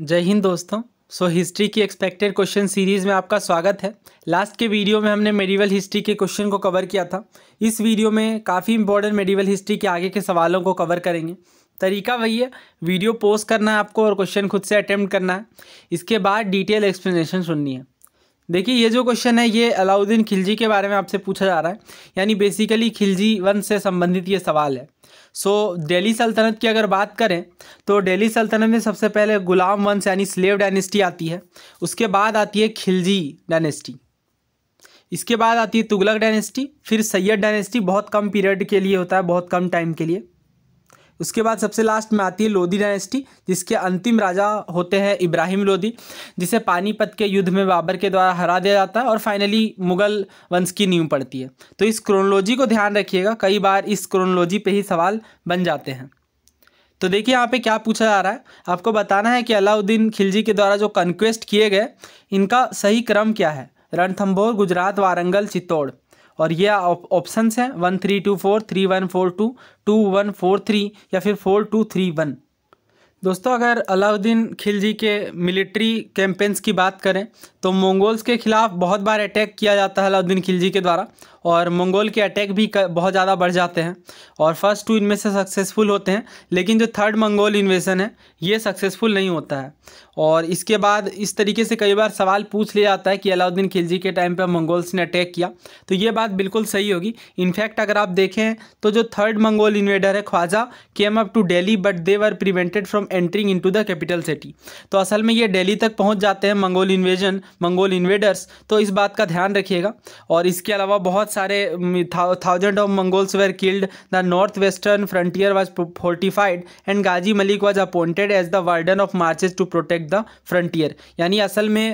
जय हिंद दोस्तों सो so, हिस्ट्री की एक्सपेक्टेड क्वेश्चन सीरीज़ में आपका स्वागत है लास्ट के वीडियो में हमने मेडिवल हिस्ट्री के क्वेश्चन को कवर किया था इस वीडियो में काफ़ी इंपॉर्टेंट मेडिवल हिस्ट्री के आगे के सवालों को कवर करेंगे तरीका वही है वीडियो पोस्ट करना है आपको और क्वेश्चन खुद से अटैम्प्ट करना है इसके बाद डिटेल एक्सप्लेनेशन सुननी है देखिए ये जो क्वेश्चन है ये अलाउद्दीन खिलजी के बारे में आपसे पूछा जा रहा है यानी बेसिकली खिलजी वन से संबंधित ये सवाल है सो दिल्ली सल्तनत की अगर बात करें तो दिल्ली सल्तनत में सबसे पहले गुलाम वंश यानी स्लेव डायनेस्टी आती है उसके बाद आती है खिलजी डायनेस्टी इसके बाद आती है तुगलक डायनेस्टी फिर सैयद डायनेस्टी बहुत कम पीरियड के लिए होता है बहुत कम टाइम के लिए उसके बाद सबसे लास्ट में आती है लोधी डायनेस्टी जिसके अंतिम राजा होते हैं इब्राहिम लोधी जिसे पानीपत के युद्ध में बाबर के द्वारा हरा दिया जाता है और फाइनली मुगल वंश की नींव पड़ती है तो इस क्रोनोलॉजी को ध्यान रखिएगा कई बार इस क्रोनोलॉजी पर ही सवाल बन जाते हैं तो देखिए यहाँ पे क्या पूछा जा रहा है आपको बताना है कि अलाउद्दीन खिलजी के द्वारा जो कन्क्वेस्ट किए गए इनका सही क्रम क्या है रणथम्भौर गुजरात वारंगल चित्तौड़ और ये ऑप्शन हैं one three two four three one four two two one four three या फिर फोर टू थ्री वन दोस्तों अगर अलाउद्दीन खिलजी के मिलिट्री कैंपेन्स की बात करें तो मंगोल्स के खिलाफ बहुत बार अटैक किया जाता है अलाउद्दीन खिलजी के द्वारा और मंगोल के अटैक भी बहुत ज़्यादा बढ़ जाते हैं और फर्स्ट टू इनमें से सक्सेसफुल होते हैं लेकिन जो थर्ड मंगोल इन्वेशन है ये सक्सेसफुल नहीं होता है और इसके बाद इस तरीके से कई बार सवाल पूछ लिया जाता है कि अलाउद्दीन खिलजी के टाइम पर मंगोल्स ने अटैक किया तो ये बात बिल्कुल सही होगी इनफैक्ट अगर आप देखें तो जो थर्ड मंगोल इन्वेडर है Khwaja came up to Delhi but they were prevented from entering in the capital city तो असल में ये डेली तक पहुँच जाते हैं मंगोल इन्वेजन मंगोल इन्वेडर्स तो इस बात का ध्यान रखिएगा और इसके अलावा बहुत सारे thousand of Mongols were killed the north western frontier was fortified and Ghazi Malik was appointed as the warden of marches to protect the frontier यानी असल में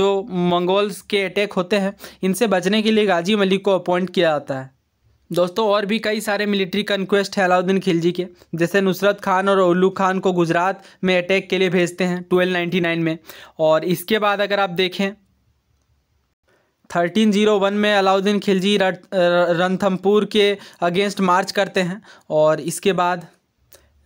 जो मंगोल्स के अटैक होते हैं इनसे बचने के लिए गाजी मलिक को अपॉइंट किया जाता है दोस्तों और भी कई सारे मिलिट्री कन्क्वेस्ट है अलाउद्दीन खिलजी के जैसे नुसरत खान और उल्लू खान को गुजरात में अटैक के लिए भेजते हैं 1299 में और इसके बाद अगर आप देखें थर्टीन जीरो वन में अलाउद्दीन खिलजी रणथम्पूर के अगेंस्ट मार्च करते हैं और इसके बाद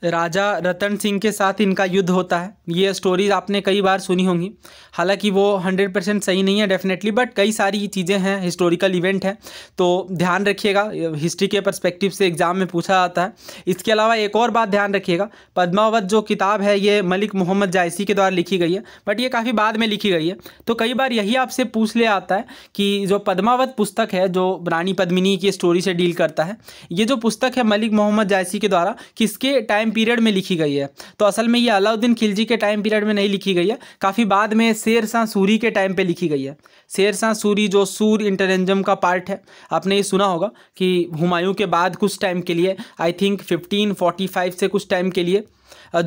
राजा रतन सिंह के साथ इनका युद्ध होता है ये स्टोरीज आपने कई बार सुनी होंगी हालांकि वो हंड्रेड परसेंट सही नहीं है डेफिनेटली बट कई सारी चीज़ें हैं हिस्टोरिकल इवेंट हैं तो ध्यान रखिएगा हिस्ट्री के पर्सपेक्टिव से एग्ज़ाम में पूछा जाता है इसके अलावा एक और बात ध्यान रखिएगा पद्मावत जो किताब है ये मलिक मोहम्मद जायसी के द्वारा लिखी गई है बट ये काफ़ी बाद में लिखी गई है तो कई बार यही आपसे पूछ ले आता है कि जो पद्मावत पुस्तक है जो रानी पद्मिनी की स्टोरी से डील करता है ये जो पुस्तक है मलिक मोहम्मद जायसी के द्वारा किसके टाइम टाइम पीरियड में लिखी गई है तो असल में ये अलाउद्दीन खिलजी के टाइम पीरियड में नहीं लिखी गई है काफ़ी बाद में शेर शाह सूरी के टाइम पे लिखी गई है शेर शाह सूरी जो सूर इंटरेंजम का पार्ट है आपने ये सुना होगा कि हुमायूं के बाद कुछ टाइम के लिए I think fifteen forty five से कुछ टाइम के लिए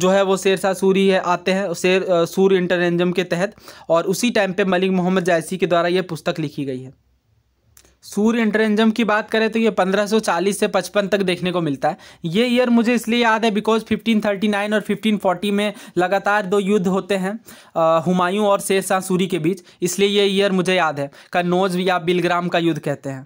जो है वो शेर शाह सूरी है आते हैं शेर सूर इंटरेंजम के तहत और उसी टाइम पे मलिक मोहम्मद जायसी के द्वारा ये पुस्तक लिखी गई है सूर्य इंटरेंजम की बात करें तो ये 1540 से 55 तक देखने को मिलता है ये ईयर मुझे इसलिए याद है बिकॉज 1539 और 1540 में लगातार दो युद्ध होते हैं हुमायूं और शेर सूरी के बीच इसलिए ये ईयर मुझे याद है कन्नौज या बिलग्राम का युद्ध कहते हैं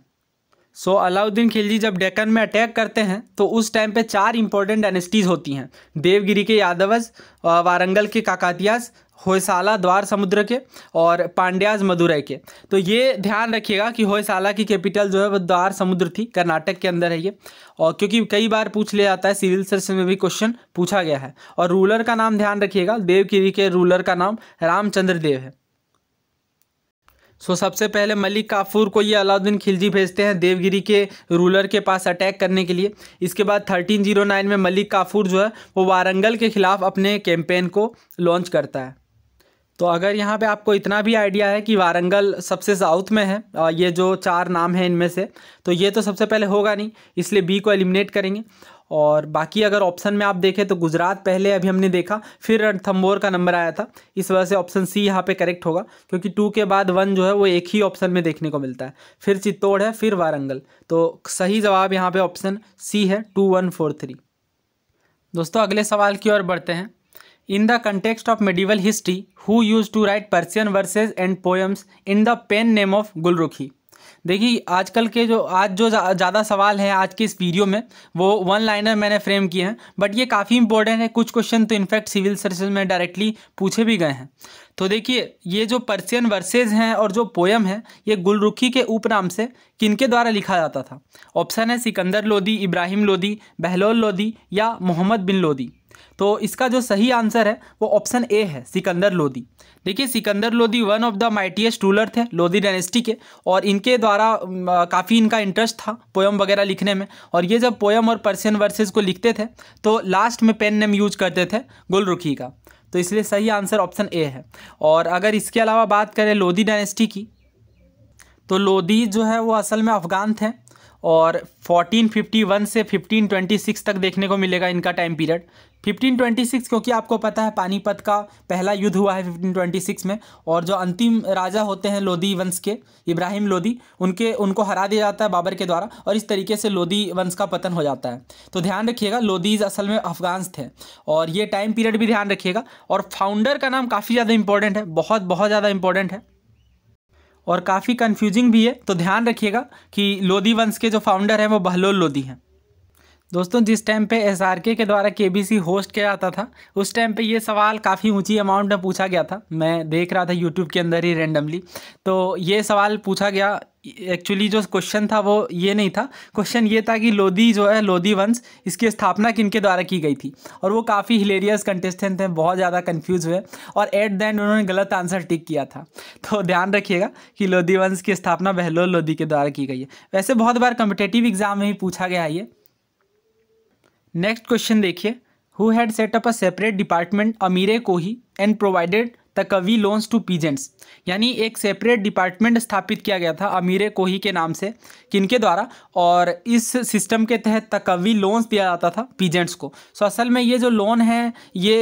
सो so, अलाउद्दीन खिलजी जब डेकन में अटैक करते हैं तो उस टाइम पे चार इंपॉर्टेंट डायनेस्टीज होती हैं देवगिरी के यादवज वारंगल के काकातियाज होयसाला द्वार समुद्र के और पांड्याज मदुरई के तो ये ध्यान रखिएगा कि होयसाला की कैपिटल जो है वो द्वार समुद्र थी कर्नाटक के अंदर है ये और क्योंकि कई बार पूछ लिया जाता है सिविल सर्विस में भी क्वेश्चन पूछा गया है और रूलर का नाम ध्यान रखिएगा देवगिरी के रूलर का नाम रामचंद्र देव है सो सबसे पहले मलिक काफूर को ये अलाउद्दीन खिलजी भेजते हैं देवगिरी के रूलर के पास अटैक करने के लिए इसके बाद 1309 में मलिक काफूर जो है वो वारंगल के ख़िलाफ़ अपने कैंपेन को लॉन्च करता है तो अगर यहाँ पे आपको इतना भी आइडिया है कि वारंगल सबसे साउथ में है ये जो चार नाम हैं इनमें से तो ये तो सबसे पहले होगा नहीं इसलिए बी को एलिमिनेट करेंगे और बाकी अगर ऑप्शन में आप देखें तो गुजरात पहले अभी हमने देखा फिर रणथम्बोर का नंबर आया था इस वजह से ऑप्शन सी यहाँ पे करेक्ट होगा क्योंकि टू के बाद वन जो है वो एक ही ऑप्शन में देखने को मिलता है फिर चित्तौड़ है फिर वारंगल तो सही जवाब यहाँ पर ऑप्शन सी है टू वन फोर थ्री दोस्तों अगले सवाल की ओर बढ़ते हैं in the context of medieval history who used to write Persian verses and poems in the pen name of Gulrukhi देखिए आजकल के जो आज जो ज़्यादा सवाल हैं आज के इस वीडियो में वो वन लाइनर मैंने फ्रेम किए हैं बट ये काफ़ी इंपॉर्टेंट है कुछ क्वेश्चन तो इनफैक्ट सिविल सर्विस में डायरेक्टली पूछे भी गए हैं तो देखिए ये जो पर्सियन वर्सेज हैं और जो पोयम है ये गुलरुखी के उपनाम से किनके द्वारा लिखा जाता था ऑप्शन है सिकंदर लोदी इब्राहिम लोदी बहलोल लोदी या मोहम्मद बिन लोदी तो इसका जो सही आंसर है वो ऑप्शन ए है सिकंदर लोदी देखिए Sikandar Lodi one of the mightiest ruler थे लोदी डायनेस्टी के और इनके द्वारा काफ़ी इनका इंटरेस्ट था पोयम वगैरह लिखने में और ये जब पोयम और पर्सियन वर्सेस को लिखते थे तो लास्ट में पेन नेम यूज करते थे गुलरुखी का तो इसलिए सही आंसर ऑप्शन ए है और अगर इसके अलावा बात करें लोदी डायनेस्टी की तो लोदी जो है वो असल में अफ़गान थे और 1451 से 1526 तक देखने को मिलेगा इनका टाइम पीरियड 1526 क्योंकि आपको पता है पानीपत का पहला युद्ध हुआ है 1526 में और जो अंतिम राजा होते हैं लोधी वंश के इब्राहिम लोधी उनके उनको हरा दिया जाता है बाबर के द्वारा और इस तरीके से लोधी वंश का पतन हो जाता है तो ध्यान रखिएगा लोदीज़ असल में अफगान्स थे और ये टाइम पीरियड भी ध्यान रखिएगा और फाउंडर का नाम काफ़ी ज़्यादा इंपॉर्टेंट है बहुत बहुत ज़्यादा इंपॉर्टेंट है और काफ़ी कन्फ्यूजिंग भी है तो ध्यान रखिएगा कि लोधी वंश के जो फाउंडर हैं वो बहलोल लोधी हैं दोस्तों जिस टाइम पे एस के द्वारा के होस्ट किया जाता था उस टाइम पे ये सवाल काफ़ी ऊंची अमाउंट में पूछा गया था मैं देख रहा था यूट्यूब के अंदर ही रेंडमली तो ये सवाल पूछा गया एक्चुअली जो क्वेश्चन था वो ये नहीं था क्वेश्चन ये था कि लोधी जो है लोधी वंश इसकी स्थापना किन के द्वारा की गई थी और वो काफ़ी हिलेरियस कंटेस्टेंट थे बहुत ज़्यादा कन्फ्यूज हुए और एट द एंड उन्होंने गलत आंसर टिक किया था तो ध्यान रखिएगा कि लोधी वंश की स्थापना बहलोल लोधी के द्वारा की गई है वैसे बहुत बार कम्पिटेटिव एग्जाम में ही पूछा गया है ये नेक्स्ट क्वेश्चन देखिए who had set up a separate department अमीरे को ही एंड प्रोवाइडेड द कवि लोन्स टू पीजेंट्स यानी एक सेपरेट डिपार्टमेंट स्थापित किया गया था अमीर कोही के नाम से किनके द्वारा और इस सिस्टम के तहत तकवी लोन्स दिया जाता था पीजेंट्स को सो असल में ये जो लोन है ये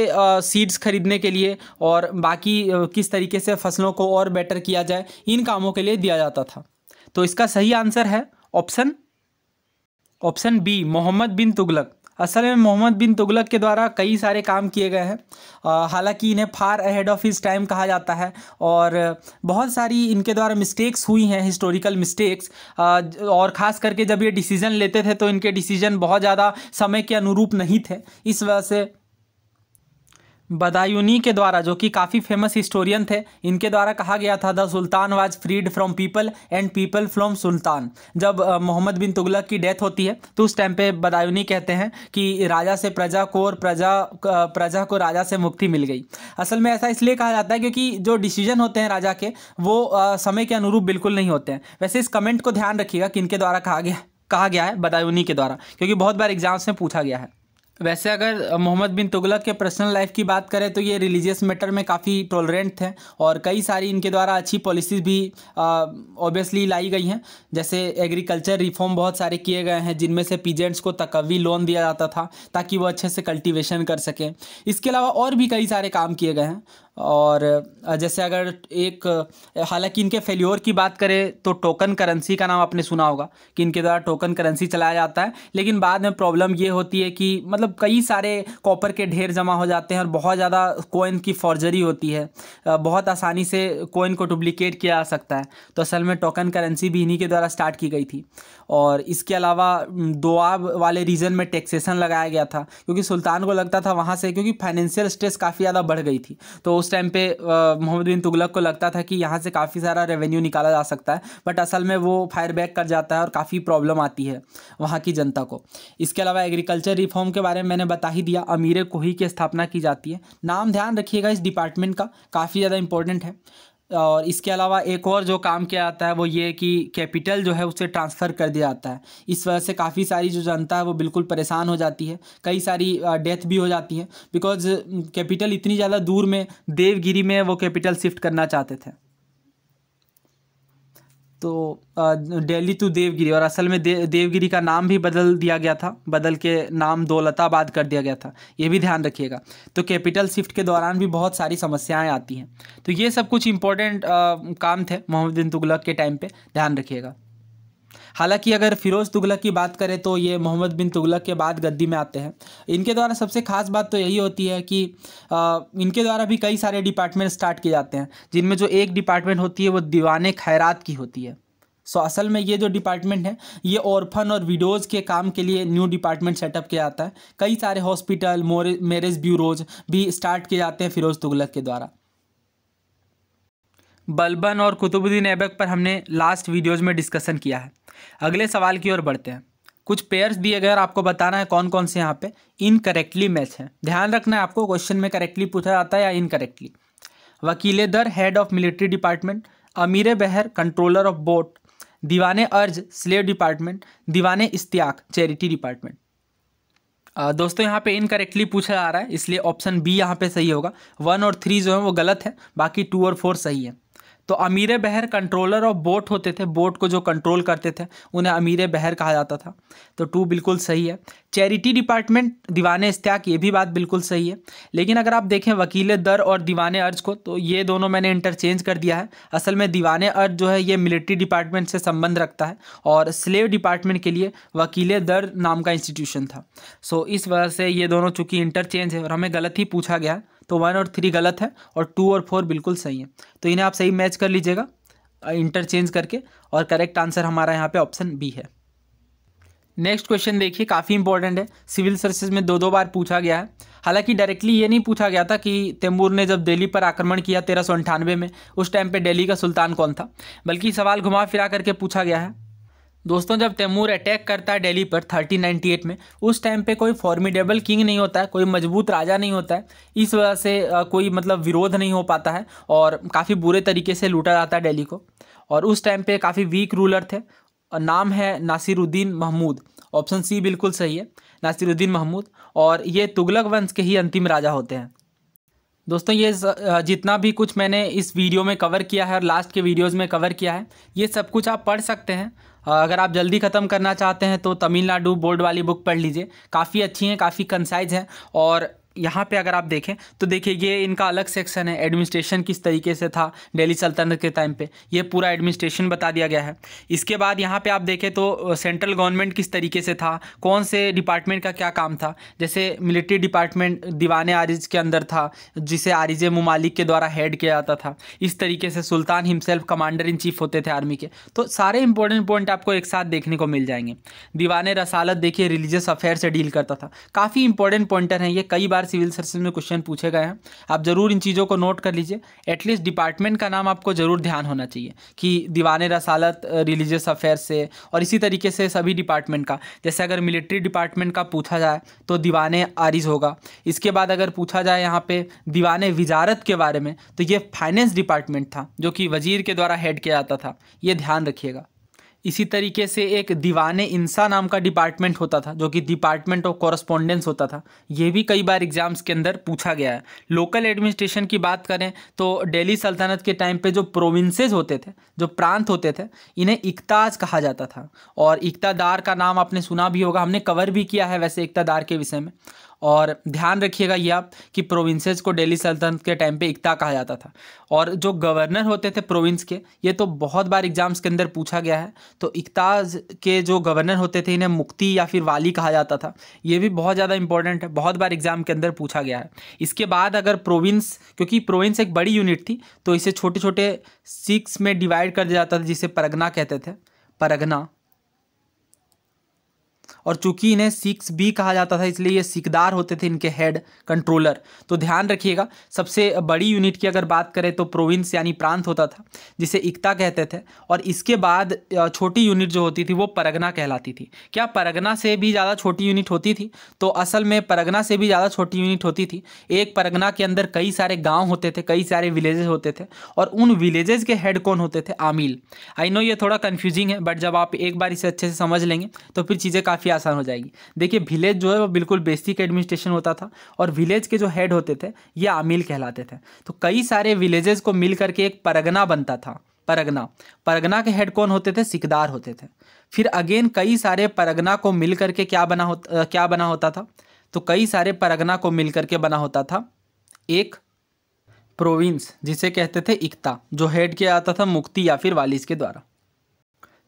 सीड्स खरीदने के लिए और बाकी आ, किस तरीके से फसलों को और बेटर किया जाए इन कामों के लिए दिया जाता था तो इसका सही आंसर है option option B Mohammad bin Tughlaq असल में मोहम्मद बिन तुगलक के द्वारा कई सारे काम किए गए हैं हालांकि इन्हें far ahead of his time कहा जाता है और बहुत सारी इनके द्वारा मिस्टेक्स हुई हैं हिस्टोरिकल मिस्टेक्स और ख़ास करके जब ये डिसीजन लेते थे तो इनके डिसीजन बहुत ज़्यादा समय के अनुरूप नहीं थे इस वजह से बदायूनी के द्वारा जो कि काफ़ी फेमस हिस्टोरियन थे इनके द्वारा कहा गया था the sultan was freed from people and people from sultan जब मोहम्मद बिन तुगलक की डेथ होती है तो उस टाइम पे बदायूनी कहते हैं कि राजा से प्रजा को और प्रजा प्रजा को राजा से मुक्ति मिल गई असल में ऐसा इसलिए कहा जाता है क्योंकि जो डिसीजन होते हैं राजा के वो समय के अनुरूप बिल्कुल नहीं होते हैं वैसे इस कमेंट को ध्यान रखिएगा कि इनके द्वारा कहा गया कहा गया है बदायूनी के द्वारा क्योंकि बहुत बार एग्जाम्स में पूछा गया है वैसे अगर मोहम्मद बिन तुगलक के पर्सनल लाइफ की बात करें तो ये रिलीजियस मैटर में काफ़ी टॉलरेंट थे और कई सारी इनके द्वारा अच्छी पॉलिसीज़ भी ऑब्वियसली लाई गई हैं जैसे एग्रीकल्चर रिफॉर्म बहुत सारे किए गए हैं जिनमें से पीजेंट्स को तकवी लोन दिया जाता था ताकि वो अच्छे से कल्टिवेशन कर सकें इसके अलावा और भी कई सारे काम किए गए हैं और जैसे अगर एक हालांकि इनके फेल्योर की बात करें तो टोकन करेंसी का नाम आपने सुना होगा कि इनके द्वारा टोकन करेंसी चलाया जाता है लेकिन बाद में प्रॉब्लम ये होती है कि मतलब कई सारे कॉपर के ढेर जमा हो जाते हैं और बहुत ज़्यादा कोइन की फॉर्जरी होती है बहुत आसानी से कोइन को डुप्लिकेट किया जा सकता है तो असल में टोकन करेंसी भी इन्हीं के द्वारा स्टार्ट की गई थी और इसके अलावा दोआब वाले रीजन में टैक्सेशन लगाया गया था क्योंकि सुल्तान को लगता था वहाँ से क्योंकि फाइनेंशियल स्ट्रेस काफ़ी ज़्यादा बढ़ गई थी तो उस टाइम पे मोहम्मद बिन तुगलक को लगता था कि यहाँ से काफ़ी सारा रेवेन्यू निकाला जा सकता है बट असल में वो फायर बैक कर जाता है और काफ़ी प्रॉब्लम आती है वहाँ की जनता को इसके अलावा एग्रीकल्चर रिफॉर्म के बारे में मैंने बता ही दिया अमीर कोही की स्थापना की जाती है नाम ध्यान रखिएगा इस डिपार्टमेंट का काफ़ी ज़्यादा इंपॉर्टेंट है और इसके अलावा एक और जो काम किया जाता है वो ये कि कैपिटल जो है उसे ट्रांसफ़र कर दिया जाता है इस वजह से काफ़ी सारी जो जनता है वो बिल्कुल परेशान हो जाती है कई सारी डेथ भी हो जाती है बिकॉज कैपिटल इतनी ज़्यादा दूर में देवगिरी में वो कैपिटल शिफ्ट करना चाहते थे तो दिल्ली टू देवगिरी और असल में दे, देवगिरी का नाम भी बदल दिया गया था बदल के नाम दौलताबाद कर दिया गया था ये भी ध्यान रखिएगा तो कैपिटल शिफ्ट के दौरान भी बहुत सारी समस्याएं आती हैं तो ये सब कुछ इम्पोर्टेंट काम थे मोहम्मद तुगलक के टाइम पे ध्यान रखिएगा हालांकि अगर फिरोज़ तुगलक की बात करें तो ये मोहम्मद बिन तुगलक के बाद गद्दी में आते हैं इनके द्वारा सबसे खास बात तो यही होती है कि आ, इनके द्वारा भी कई सारे डिपार्टमेंट स्टार्ट किए जाते हैं जिनमें जो एक डिपार्टमेंट होती है वो दीवान खैरात की होती है सो असल में ये जो डिपार्टमेंट है ये औरफन और विडोज़ के काम के लिए न्यू डिपार्टमेंट सेटअप किया जाता है कई सारे हॉस्पिटल मेरेज ब्यूरोज भी स्टार्ट किए जाते हैं फिरोज़ तुगलक के द्वारा बलबन और कुतुबुद्दीन ऐबक पर हमने लास्ट वीडियोज़ में डिस्कसन किया है अगले सवाल की ओर बढ़ते हैं कुछ पेयर्स दिए गए और आपको बताना है कौन कौन से यहाँ पे इनकरेक्टली मैच है ध्यान रखना है आपको क्वेश्चन में करेक्टली पूछा जाता है या इनकरेक्टली वकील दर हेड ऑफ मिलिट्री डिपार्टमेंट अमीर बहर कंट्रोलर ऑफ बोट दीवान अर्ज स्लेव डिपार्टमेंट दीवान इस्तियाक चैरिटी डिपार्टमेंट दोस्तों यहाँ पे इनकरेक्टली पूछा जा रहा है इसलिए ऑप्शन बी यहाँ पे सही होगा वन और थ्री जो है वो गलत है बाकी टू और फोर सही है तो अमीर बहर कंट्रोलर ऑफ बोट होते थे बोट को जो कंट्रोल करते थे उन्हें अमीर बहर कहा जाता था तो टू बिल्कुल सही है चैरिटी डिपार्टमेंट दीवान इस्त्याक ये भी बात बिल्कुल सही है लेकिन अगर आप देखें वकील दर और दीवान अर्ज को तो ये दोनों मैंने इंटरचेंज कर दिया है असल में दीवान अर्ज जो है ये मिलिट्री डिपार्टमेंट से संबंध रखता है और स्लेव डिपार्टमेंट के लिए वकील दर नाम का इंस्टीट्यूशन था सो इस वजह से ये दोनों चूँकि इंटरचेंज है और हमें गलत ही पूछा गया है तो वन और थ्री गलत है और टू और फोर बिल्कुल सही है तो इन्हें आप सही मैच कर लीजिएगा इंटरचेंज करके और करेक्ट आंसर हमारा यहाँ पे ऑप्शन बी है नेक्स्ट क्वेश्चन देखिए काफ़ी इंपॉर्टेंट है सिविल सर्विसेज में दो दो बार पूछा गया है हालांकि डायरेक्टली ये नहीं पूछा गया था कि तैमूर ने जब दिल्ली पर आक्रमण किया तेरह में उस टाइम पे दिल्ली का सुल्तान कौन था बल्कि सवाल घुमा फिरा करके पूछा गया है दोस्तों जब तैमूर अटैक करता है डेली पर 1398 में उस टाइम पे कोई फॉर्मिडेबल किंग नहीं होता है कोई मजबूत राजा नहीं होता है इस वजह से कोई मतलब विरोध नहीं हो पाता है और काफ़ी बुरे तरीके से लूटा जाता है डेली को और उस टाइम पे काफ़ी वीक रूलर थे नाम है नासिरुद्दीन महमूद ऑप्शन सी बिल्कुल सही है नासिरुद्दीन महमूद और ये तुगलक वंश के ही अंतिम राजा होते हैं दोस्तों ये जितना भी कुछ मैंने इस वीडियो में कवर किया है और लास्ट के वीडियोज़ में कवर किया है ये सब कुछ आप पढ़ सकते हैं हाँ, अगर आप जल्दी ख़त्म करना चाहते हैं तो तमिलनाडु बोर्ड वाली बुक पढ़ लीजिए काफ़ी अच्छी हैं काफ़ी कंसाइज हैं और यहाँ पे अगर आप देखें तो देखिए ये इनका अलग सेक्शन है एडमिनिस्ट्रेशन किस तरीके से था दिल्ली सल्तनत के टाइम पे ये पूरा एडमिनिस्ट्रेशन बता दिया गया है इसके बाद यहाँ पे आप देखें तो सेंट्रल गवर्नमेंट किस तरीके से था कौन से डिपार्टमेंट का क्या काम था जैसे मिलिट्री डिपार्टमेंट दीवान आरिज के अंदर था जिसे आरिज ममालिक के द्वारा हेड किया जाता था इस तरीके से सुल्तान हिमसेल्फ कमांडर इन चीफ होते थे आर्मी के तो सारे इंपॉर्टेंट पॉइंट आपको एक साथ देखने को मिल जाएंगे दीवान रसालत देखिए रिलीजियस अफेयर से डील करता था काफ़ी इंपॉर्टेंट पॉइंटर हैं ये कई बार सिविल सर्विस में क्वेश्चन पूछे गए हैं आप ज़रूर इन चीज़ों को नोट कर लीजिए एटलीस्ट डिपार्टमेंट का नाम आपको ज़रूर ध्यान होना चाहिए कि दीवान रसालत रिलीजियस अफेयर से और इसी तरीके से सभी डिपार्टमेंट का जैसे अगर मिलिट्री डिपार्टमेंट का पूछा जाए तो दीवान आरिज होगा इसके बाद अगर पूछा जाए यहाँ पर दीवान विजारत के बारे में तो ये फाइनेंस डिपार्टमेंट था जो कि वजीर के द्वारा हेड किया जाता था ये ध्यान रखिएगा इसी तरीके से एक दीवान इंसा नाम का डिपार्टमेंट होता था जो कि डिपार्टमेंट ऑफ कॉरस्पॉन्डेंस होता था ये भी कई बार एग्जाम्स के अंदर पूछा गया है लोकल एडमिनिस्ट्रेशन की बात करें तो डेली सल्तनत के टाइम पे जो प्रोविंसेज होते थे जो प्रांत होते थे इन्हें इकताज कहा जाता था और इकतादार का नाम आपने सुना भी होगा हमने कवर भी किया है वैसे इकतादार के विषय में और ध्यान रखिएगा ये आप कि प्रोविंसेस को दिल्ली सल्तनत के टाइम पे इकता कहा जाता था और जो गवर्नर होते थे प्रोविंस के ये तो बहुत बार एग्जाम्स के अंदर पूछा गया है तो इकताज के जो गवर्नर होते थे इन्हें मुक्ति या फिर वाली कहा जाता था ये भी बहुत ज़्यादा इंपॉर्टेंट है बहुत बार एग्जाम के अंदर पूछा गया है इसके बाद अगर प्रोविंस क्योंकि प्रोविंस एक बड़ी यूनिट थी तो इसे छोटे छोटे सिक्स में डिवाइड कर दिया जाता था जिसे परगना कहते थे परगना और चूंकि इन्हें सिक्स बी कहा जाता था इसलिए ये सिकदार होते थे इनके हेड कंट्रोलर तो ध्यान रखिएगा सबसे बड़ी यूनिट की अगर बात करें तो प्रोविंस यानी प्रांत होता था जिसे इकता कहते थे और इसके बाद छोटी यूनिट जो होती थी वो परगना कहलाती थी क्या परगना से भी ज़्यादा छोटी यूनिट होती थी तो असल में परगना से भी ज़्यादा छोटी यूनिट होती थी एक परगना के अंदर कई सारे गाँव होते थे कई सारे विलेजेस होते थे और उन विलेजेस के हेड कौन होते थे आमिल आई नो ये थोड़ा कन्फ्यूजिंग है बट जब आप एक बार इसे अच्छे से समझ लेंगे तो फिर चीज़ें काफ़ी आसान हो जाएगी देखिए विलेज जो है वो बिल्कुल बेसिक एडमिनिस्ट्रेशन होता था और विलेज के जो हेड होते थे ये आमिल कहलाते थे तो कई सारे विलेजेस को मिल करके एक परगना बनता था परगना परगना के हेड कौन होते थे सिकदार होते थे फिर अगेन कई सारे परगना को मिल करके क्या बना होता क्या बना होता था तो कई सारे परगना को मिल करके बना होता था एक प्रोविंस जिसे कहते थे इकता जो हेड किया जाता था मुक्ति या फिर वालिस के द्वारा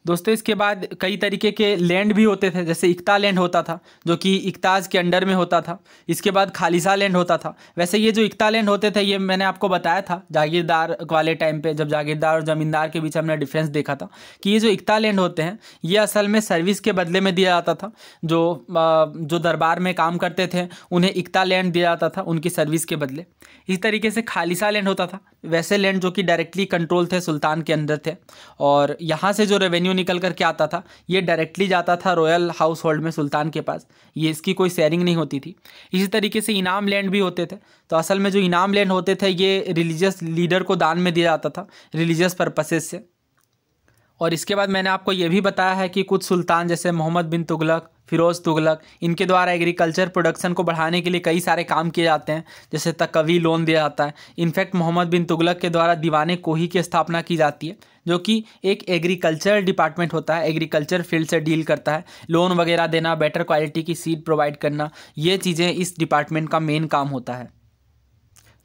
दोस्तों इसके बाद कई तरीके के लैंड भी होते थे जैसे इकता लैंड होता था जो कि इकताज के अंडर में होता था इसके बाद खालिसा लैंड होता था वैसे ये जो इकता लैंड होते थे ये मैंने आपको बताया था जागीरदार वाले टाइम पे जब जागीरदार और ज़मींदार के बीच हमने डिफरेंस देखा था कि ये जो इकता लैंड होते हैं ये असल में सर्विस के बदले में दिया जाता था जो जो दरबार में काम करते थे उन्हें इकता लैंड दिया जाता था उनकी सर्विस के बदले इस तरीके से खालिसा लैंड होता था वैसे लैंड जो कि डायरेक्टली कंट्रोल थे सुल्तान के अंदर थे और यहाँ से जो रेवेन्यू निकल कर के आता था ये डायरेक्टली जाता था रॉयल हाउस होल्ड में सुल्तान के पास ये इसकी कोई शेयरिंग नहीं होती थी इसी तरीके से इनाम लैंड भी होते थे तो असल में जो इनाम लैंड होते थे ये रिलीजियस लीडर को दान में दिया जाता था रिलीजियस पर्पसेस से और इसके बाद मैंने आपको ये भी बताया है कि कुछ सुल्तान जैसे मोहम्मद बिन तुगलक फिरोज़ तुगलक इनके द्वारा एग्रीकल्चर प्रोडक्शन को बढ़ाने के लिए कई सारे काम किए जाते हैं जैसे तकवी लोन दिया जाता है इनफैक्ट मोहम्मद बिन तुगलक के द्वारा दीवाने कोही की स्थापना की जाती है जो कि एक एग्रीकल्चर डिपार्टमेंट होता है एग्रीकल्चर फील्ड से डील करता है लोन वगैरह देना बेटर क्वालिटी की सीड प्रोवाइड करना ये चीज़ें इस डिपार्टमेंट का मेन काम होता है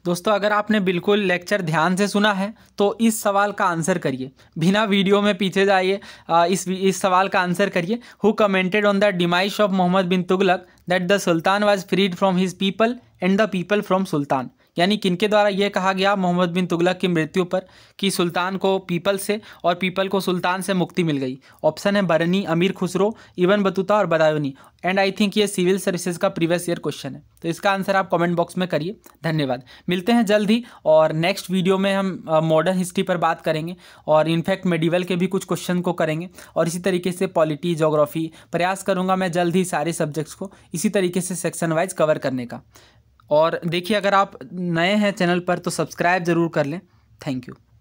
दोस्तों अगर आपने बिल्कुल लेक्चर ध्यान से सुना है तो इस सवाल का आंसर करिए बिना वीडियो में पीछे जाइए इस इस सवाल का आंसर करिए who commented on the demise of Mohammad bin Tughlaq that the sultan was freed from his people and the people from sultan यानी किनके द्वारा यह कहा गया मोहम्मद बिन तुगलक की मृत्यु पर कि सुल्तान को पीपल से और पीपल को सुल्तान से मुक्ति मिल गई ऑप्शन है बरनी अमीर खुसरो इवन बतूता और बदायूनी एंड आई थिंक ये सिविल सर्विसेज का प्रीवियस ईयर क्वेश्चन है तो इसका आंसर आप कमेंट बॉक्स में करिए धन्यवाद मिलते हैं जल्द ही और नेक्स्ट वीडियो में हम मॉडर्न हिस्ट्री पर बात करेंगे और इनफैक्ट मेडिवल के भी कुछ क्वेश्चन को करेंगे और इसी तरीके से पॉलिटी जोग्राफी प्रयास करूँगा मैं जल्द ही सारे सब्जेक्ट्स को इसी तरीके से सेक्शन वाइज कवर करने का और देखिए अगर आप नए हैं चैनल पर तो सब्सक्राइब ज़रूर कर लें थैंक यू